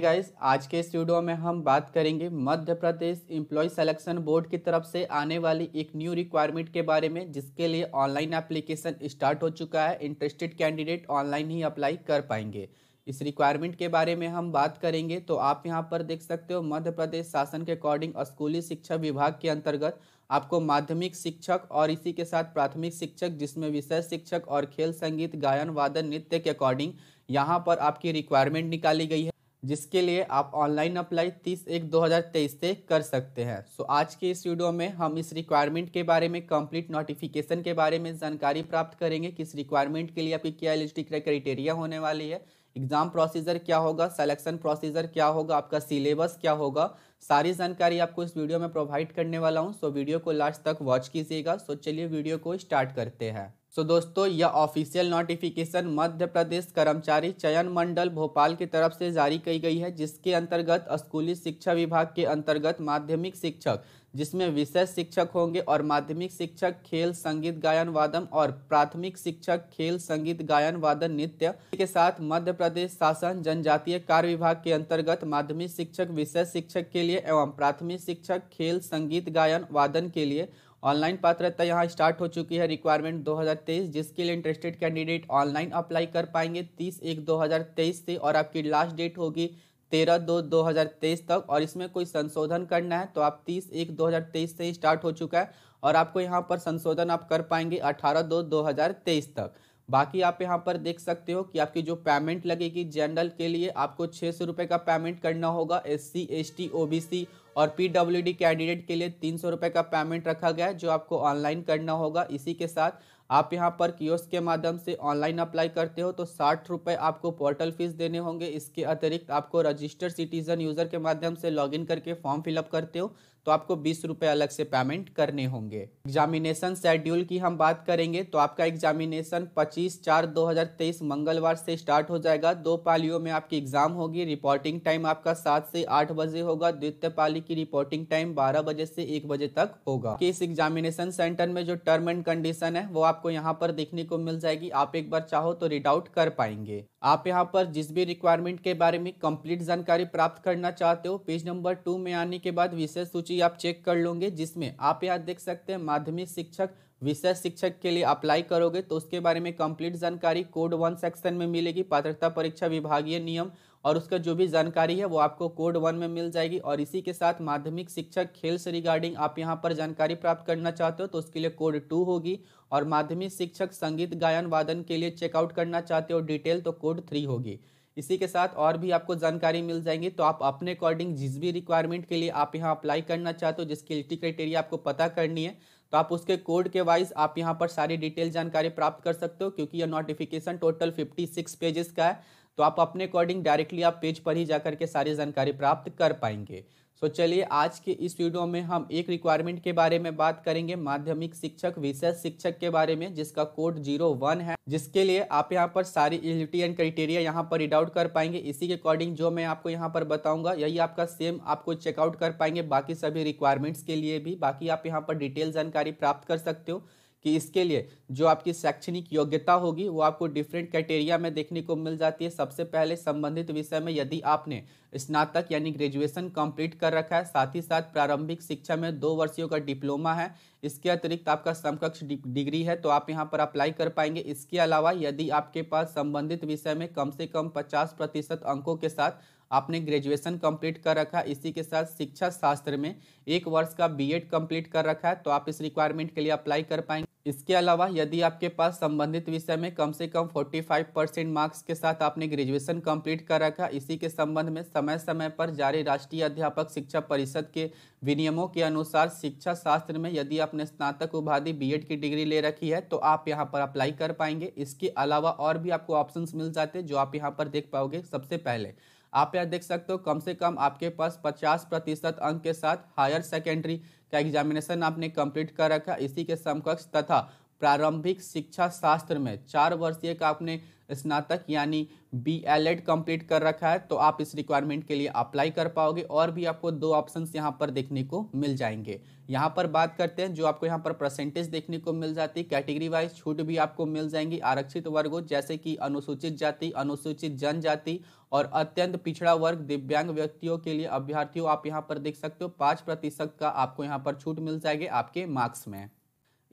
guys आज के इस वीडियो में हम बात करेंगे Madhya Pradesh employee selection board की तरफ से आने वाली एक न्यू रिक्वायरमेंट के बारे में जिसके लिए ऑनलाइन एप्लीकेशन स्टार्ट हो चुका है इंटरेस्टेड कैंडिडेट ऑनलाइन ही अप्लाई कर पाएंगे इस रिक्वायरमेंट के बारे में हम बात करेंगे तो आप यहाँ पर देख सकते हो मध्य प्रदेश शासन के अकॉर्डिंग स्कूली शिक्षा विभाग के अंतर्गत आपको माध्यमिक शिक्षक और इसी के साथ प्राथमिक शिक्षक जिसमें विषय शिक्षक और खेल संगीत गायन वादन नृत्य के अकॉर्डिंग यहाँ पर आपकी रिक्वायरमेंट निकाली गई है जिसके लिए आप ऑनलाइन अप्लाई 30 एक 2023 से कर सकते हैं सो so, आज के इस वीडियो में हम इस रिक्वायरमेंट के बारे में कंप्लीट नोटिफिकेशन के बारे में जानकारी प्राप्त करेंगे किस रिक्वायरमेंट के लिए आपकी क्या एलिजिटी क्राइटेरिया होने वाली है एग्जाम प्रोसीजर क्या होगा सिलेक्शन प्रोसीजर क्या होगा आपका सिलेबस क्या होगा सारी जानकारी आपको इस वीडियो में प्रोवाइड करने वाला हूँ सो वीडियो को लास्ट तक वॉच कीजिएगा सो चलिए वीडियो को स्टार्ट करते हैं सो दोस्तों यह ऑफिशियल नोटिफिकेशन मध्य प्रदेश कर्मचारी चयन मंडल भोपाल की तरफ से जारी की गई है जिसके अंतर्गत स्कूली शिक्षा विभाग के अंतर्गत माध्यमिक शिक्षक जिसमें विशेष शिक्षक होंगे और माध्यमिक शिक्षक खेल संगीत गायन वादन और प्राथमिक शिक्षक खेल संगीत गायन वादन नृत्य के साथ मध्य प्रदेश शासन जनजातीय कार्य विभाग के अंतर्गत माध्यमिक शिक्षक विशेष शिक्षक के लिए एवं प्राथमिक शिक्षक खेल संगीत गायन वादन के लिए ऑनलाइन पात्रता यहाँ स्टार्ट हो चुकी है रिक्वायरमेंट 2023 जिसके लिए इंटरेस्टेड कैंडिडेट ऑनलाइन अप्लाई कर पाएंगे 30 एक 2023 से और आपकी लास्ट डेट होगी 13 दो 2023 तक और इसमें कोई संशोधन करना है तो आप 30 एक 2023 से स्टार्ट हो चुका है और आपको यहाँ पर संशोधन आप कर पाएंगे 18 दो 2023 तक बाकी आप यहाँ पर देख सकते हो कि आपकी जो पेमेंट लगेगी जनरल के लिए आपको छः सौ रुपये का पेमेंट करना होगा S C S T O B C और पी डब्ल्यू डी कैंडिडेट के लिए तीन सौ रुपये का पेमेंट रखा गया है जो आपको ऑनलाइन करना होगा इसी के साथ आप यहाँ पर कियोस के माध्यम से ऑनलाइन अप्लाई करते हो तो साठ रुपये आपको पोर्टल फीस देने होंगे इसके अतिरिक्त आपको रजिस्टर्ड सिटीजन यूज़र के माध्यम से लॉग करके फॉर्म फिलअप करते हो तो आपको बीस रुपये अलग से पेमेंट करने होंगे एग्जामिनेशन शेड्यूल की हम बात करेंगे तो आपका एग्जामिनेशन 25 चार 2023 मंगलवार से स्टार्ट हो जाएगा दो पालियों में आपकी एग्जाम होगी रिपोर्टिंग टाइम आपका सात से आठ बजे होगा द्वितीय पाली की रिपोर्टिंग टाइम बारह बजे से एक बजे तक होगा इस एग्जामिनेशन सेंटर में जो टर्म एंड कंडीशन है वो आपको यहाँ पर देखने को मिल जाएगी आप एक बार चाहो तो रीड आउट कर पाएंगे आप यहाँ पर जिस भी रिक्वायरमेंट के बारे में कंप्लीट जानकारी प्राप्त करना चाहते हो पेज नंबर टू में आने के बाद विषय सूची आप चेक कर लोगे जिसमें आप यहाँ देख सकते हैं माध्यमिक शिक्षक विषय शिक्षक के लिए अप्लाई करोगे तो उसके बारे में कंप्लीट जानकारी कोड वन सेक्शन में मिलेगी पात्रता परीक्षा विभागीय नियम और उसका जो भी जानकारी है वो आपको कोड वन में मिल जाएगी और इसी के साथ माध्यमिक शिक्षक खेल से रिगार्डिंग आप यहाँ पर जानकारी प्राप्त करना चाहते हो तो उसके लिए कोड टू होगी और माध्यमिक शिक्षक संगीत गायन वादन के लिए चेकआउट करना चाहते हो डिटेल तो कोड थ्री होगी इसी के साथ और भी आपको जानकारी मिल जाएंगी तो आप अपने अकॉर्डिंग जिस भी रिक्वायरमेंट के लिए आप यहाँ अप्लाई करना चाहते हो जिसकी एलिटी क्राइटेरिया आपको पता करनी है तो आप उसके कोड के वाइज आप यहाँ पर सारी डिटेल जानकारी प्राप्त कर सकते हो क्योंकि यह नोटिफिकेशन टोटल 56 पेजेस का है तो आप अपने अकॉर्डिंग डायरेक्टली आप पेज पर ही जा करके सारी जानकारी प्राप्त कर पाएंगे सो so, चलिए आज के इस वीडियो में हम एक रिक्वायरमेंट के बारे में बात करेंगे माध्यमिक शिक्षक विशेष शिक्षक के बारे में जिसका कोड जीरो वन है जिसके लिए आप यहाँ पर सारी एलिटी एंड क्राइटेरिया यहाँ पर रीड आउट कर पाएंगे इसी के अकॉर्डिंग जो मैं आपको यहाँ पर बताऊंगा यही आपका सेम आपको चेकआउट कर पाएंगे बाकी सभी रिक्वायरमेंट्स के लिए भी बाकी आप यहाँ पर डिटेल जानकारी प्राप्त कर सकते हो कि इसके लिए जो आपकी शैक्षणिक योग्यता होगी वो आपको डिफरेंट क्राइटेरिया में देखने को मिल जाती है सबसे पहले संबंधित विषय में यदि आपने स्नातक यानी ग्रेजुएशन कंप्लीट कर रखा है साथ ही साथ प्रारंभिक शिक्षा में दो वर्षियों का डिप्लोमा है इसके अतिरिक्त आपका समकक्ष डिग्री है तो आप यहाँ पर अप्लाई कर पाएंगे इसके अलावा यदि आपके पास संबंधित विषय में कम से कम पचास प्रतिशत अंकों के साथ आपने ग्रेजुएशन कंप्लीट कर रखा है इसी के साथ शिक्षा शास्त्र में एक वर्ष का बीएड कंप्लीट कर रखा है तो आप इस रिक्वायरमेंट के लिए अप्लाई कर पाएंगे इसके अलावा यदि आपके पास संबंधित विषय में कम से कम 45 परसेंट मार्क्स के साथ आपने ग्रेजुएशन कंप्लीट कर रखा इसी के संबंध में समय समय पर जारी राष्ट्रीय अध्यापक शिक्षा परिषद के विनियमों के अनुसार शिक्षा शास्त्र में यदि आपने स्नातक उपाधि बीएड की डिग्री ले रखी है तो आप यहाँ पर अप्लाई कर पाएंगे इसके अलावा और भी आपको ऑप्शन मिल जाते हैं जो आप यहाँ पर देख पाओगे सबसे पहले आप यहाँ देख सकते हो कम से कम आपके पास 50 प्रतिशत अंक के साथ हायर सेकेंडरी का एग्जामिनेशन आपने कंप्लीट कर रखा इसी के समकक्ष तथा प्रारंभिक शिक्षा शास्त्र में चार वर्षीय का आपने स्नातक यानी बी एल एड कम्प्लीट कर रखा है तो आप इस रिक्वायरमेंट के लिए अप्लाई कर पाओगे और भी आपको दो ऑप्शन यहाँ पर देखने को मिल जाएंगे यहाँ पर बात करते हैं जो आपको यहाँ पर परसेंटेज देखने को मिल जाती है कैटेगरी वाइज छूट भी आपको मिल जाएंगी आरक्षित वर्गों जैसे कि अनुसूचित जाति अनुसूचित जनजाति और अत्यंत पिछड़ा वर्ग दिव्यांग व्यक्तियों के लिए अभ्यर्थियों आप यहाँ पर देख सकते हो पाँच प्रतिशत का आपको यहाँ पर छूट मिल जाएगी आपके मार्क्स में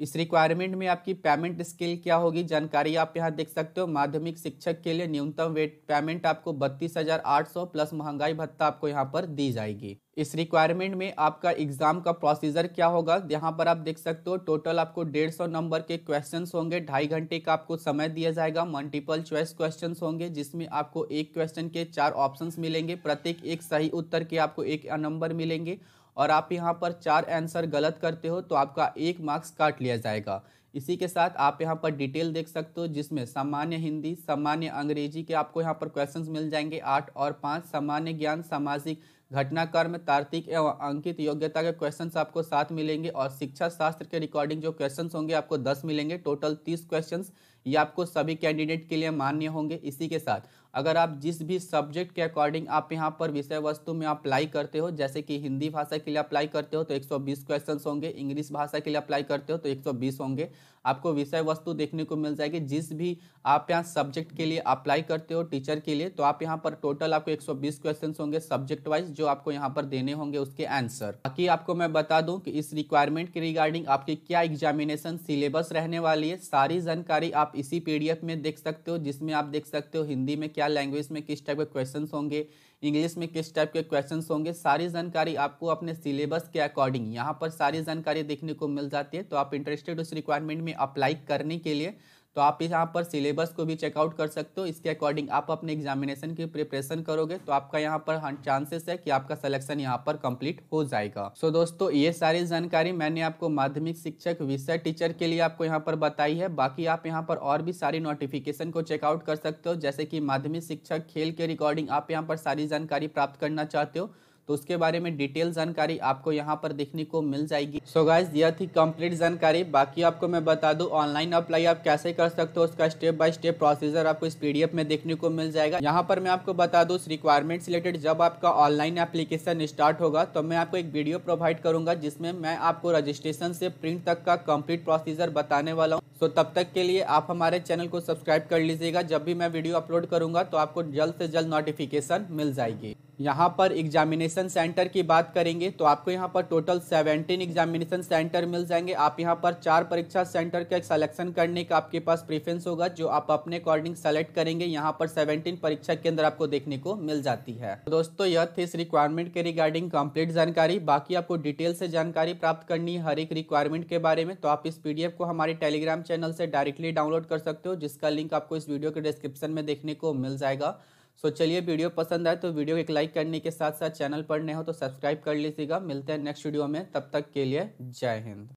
इस रिक्वायरमेंट में आपकी पेमेंट स्केल क्या होगी जानकारी आप यहाँ देख सकते हो माध्यमिक शिक्षक के लिए न्यूनतम वेट पेमेंट आपको बत्तीस हजार आठ सौ प्लस महंगाई भत्ता आपको यहाँ पर दी जाएगी इस रिक्वायरमेंट में आपका एग्जाम का प्रोसीजर क्या होगा यहाँ पर आप देख सकते हो टोटल आपको डेढ़ सौ नंबर के क्वेश्चंस होंगे ढाई घंटे का आपको समय दिया जाएगा मल्टीपल चॉइस क्वेश्चंस होंगे जिसमें आपको एक क्वेश्चन के चार ऑप्शंस मिलेंगे प्रत्येक एक सही उत्तर के आपको एक नंबर मिलेंगे और आप यहाँ पर चार आंसर गलत करते हो तो आपका एक मार्क्स काट लिया जाएगा इसी के साथ आप यहाँ पर डिटेल देख सकते हो जिसमें सामान्य हिंदी सामान्य अंग्रेजी के आपको यहाँ पर क्वेश्चंस मिल जाएंगे आठ और पाँच सामान्य ज्ञान सामाजिक घटनाक्रम तार्तिक एवं अंकित योग्यता के क्वेश्चंस आपको सात मिलेंगे और शिक्षा शास्त्र के रिकॉर्डिंग जो क्वेश्चंस होंगे आपको दस मिलेंगे टोटल तीस क्वेश्चन ये आपको सभी कैंडिडेट के लिए मान्य होंगे इसी के साथ अगर आप जिस भी सब्जेक्ट के अकॉर्डिंग आप यहाँ पर विषय वस्तु में अप्लाई करते हो जैसे कि हिंदी भाषा के लिए अप्लाई करते हो तो 120 क्वेश्चंस होंगे इंग्लिश भाषा के लिए अप्लाई करते हो तो 120 होंगे आपको विषय वस्तु देखने को मिल जाएगी जिस भी आप यहाँ सब्जेक्ट के लिए अप्लाई करते हो टीचर के लिए तो आप यहाँ पर टोटल आपको एक क्वेश्चन होंगे सब्जेक्ट वाइज जो आपको यहाँ पर देने होंगे उसके आंसर बाकी आपको मैं बता दूँ कि इस रिक्वायरमेंट के रिगार्डिंग आपकी क्या एग्जामिनेशन सिलेबस रहने वाली है सारी जानकारी आप इसी पी में देख सकते हो जिसमें आप देख सकते हो हिंदी में क्या क्या लैंग्वेज में किस टाइप के क्वेश्चन होंगे इंग्लिश में किस टाइप के क्वेश्चन होंगे सारी जानकारी आपको अपने सिलेबस के अकॉर्डिंग यहाँ पर सारी जानकारी देखने को मिल जाती है तो आप इंटरेस्टेड उस रिक्वायरमेंट में अप्लाई करने के लिए तो आप यहाँ पर सिलेबस को भी चेकआउट कर सकते हो इसके अकॉर्डिंग आप अपने एग्जामिनेशन की प्रिपरेशन करोगे तो आपका यहाँ पर चांसेस है कि आपका सिलेक्शन यहाँ पर कंप्लीट हो जाएगा सो so दोस्तों ये सारी जानकारी मैंने आपको माध्यमिक शिक्षक विषय टीचर के लिए आपको यहाँ पर बताई है बाकी आप यहाँ पर और भी सारी नोटिफिकेशन को चेकआउट कर सकते हो जैसे कि माध्यमिक शिक्षक खेल के रिकॉर्डिंग आप यहाँ पर सारी जानकारी प्राप्त करना चाहते हो तो उसके बारे में डिटेल जानकारी आपको यहाँ पर देखने को मिल जाएगी सो गाइज यह थी कंप्लीट जानकारी बाकी आपको मैं बता दू ऑनलाइन अप्लाई आप कैसे कर सकते हो उसका स्टेप बाय स्टेप प्रोसीजर आपको इस पीडीएफ में देखने को मिल जाएगा यहाँ पर मैं आपको बता दूँ रिक्वायरमेंट रिलेटेड जब आपका ऑनलाइन एप्लीकेशन स्टार्ट होगा तो मैं आपको एक वीडियो प्रोवाइड करूंगा जिसमें मैं आपको रजिस्ट्रेशन से प्रिंट तक का कम्प्लीट प्रोसीजर बताने वाला हूँ सो तब तक के लिए आप हमारे चैनल को सब्सक्राइब कर लीजिएगा जब भी मैं वीडियो अपलोड करूंगा तो आपको जल्द से जल्द नोटिफिकेशन मिल जाएगी यहाँ पर एग्जामिनेशन सेंटर की बात करेंगे तो आपको यहाँ पर टोटल सेवेंटीन एग्जामिनेशन सेंटर मिल जाएंगे आप यहाँ पर चार परीक्षा सेंटर का सिलेक्शन करने का आपके पास प्रेफरेंस होगा जो आप अपने अकॉर्डिंग सेलेक्ट करेंगे यहाँ पर सेवेंटीन परीक्षा केंद्र आपको देखने को मिल जाती है तो दोस्तों यह थी इस रिक्वायरमेंट के रिगार्डिंग कम्प्लीट जानकारी बाकी आपको डिटेल से जानकारी प्राप्त करनी है हर एक रिक्वायरमेंट के बारे में तो आप इस पी को हमारे टेलीग्राम चैनल से डायरेक्टली डाउनलोड कर सकते हो जिसका लिंक आपको इस वीडियो के डिस्क्रिप्शन में देखने को मिल जाएगा सो चलिए वीडियो पसंद आए तो वीडियो को एक लाइक करने के साथ साथ चैनल पर नए हो तो सब्सक्राइब कर लीजिएगा मिलते हैं नेक्स्ट वीडियो में तब तक के लिए जय हिंद